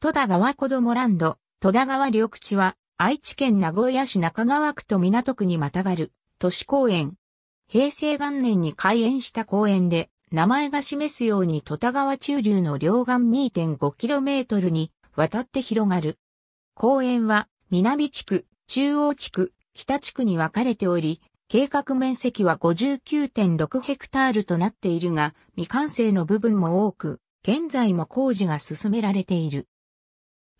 戸田川子供ランド、戸田川緑地は、愛知県名古屋市中川区と港区にまたがる、都市公園。平成元年に開園した公園で、名前が示すように戸田川中流の両岸 2.5km に渡って広がる。公園は、南地区、中央地区、北地区に分かれており、計画面積は59.6ヘクタールとなっているが、未完成の部分も多く、現在も工事が進められている。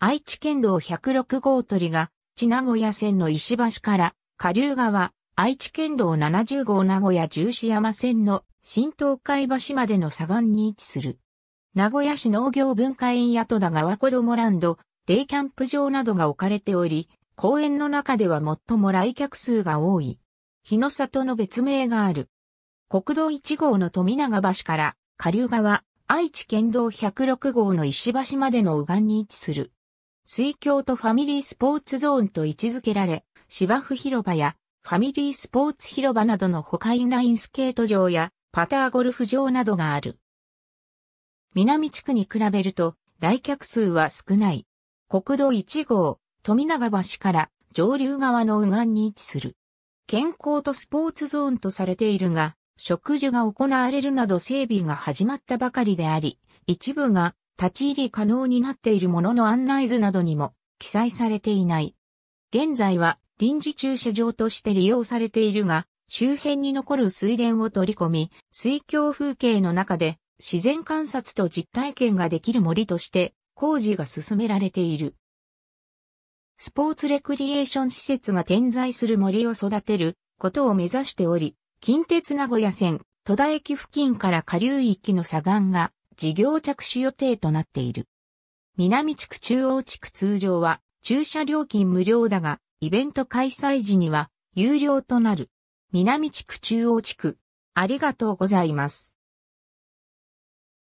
愛知県道106号鳥が、地名古屋線の石橋から、下流川、愛知県道70号名古屋十四山線の新東海橋までの左岸に位置する。名古屋市農業文化園や戸田川子供ランド、デイキャンプ場などが置かれており、公園の中では最も来客数が多い。日の里の別名がある。国道1号の富永橋から、下流川、愛知県道106号の石橋までの右岸に位置する。水郷とファミリースポーツゾーンと位置づけられ、芝生広場やファミリースポーツ広場などの他インラインスケート場やパターゴルフ場などがある。南地区に比べると来客数は少ない。国道1号、富永橋から上流側の右岸に位置する。健康とスポーツゾーンとされているが、植樹が行われるなど整備が始まったばかりであり、一部が立ち入り可能になっているものの案内図などにも記載されていない。現在は臨時駐車場として利用されているが、周辺に残る水田を取り込み、水郷風景の中で自然観察と実体験ができる森として工事が進められている。スポーツレクリエーション施設が点在する森を育てることを目指しており、近鉄名古屋線戸田駅付近から下流域の左岸が事業着手予定となっている。南地区中央地区通常は駐車料金無料だが、イベント開催時には有料となる。南地区中央地区、ありがとうございます。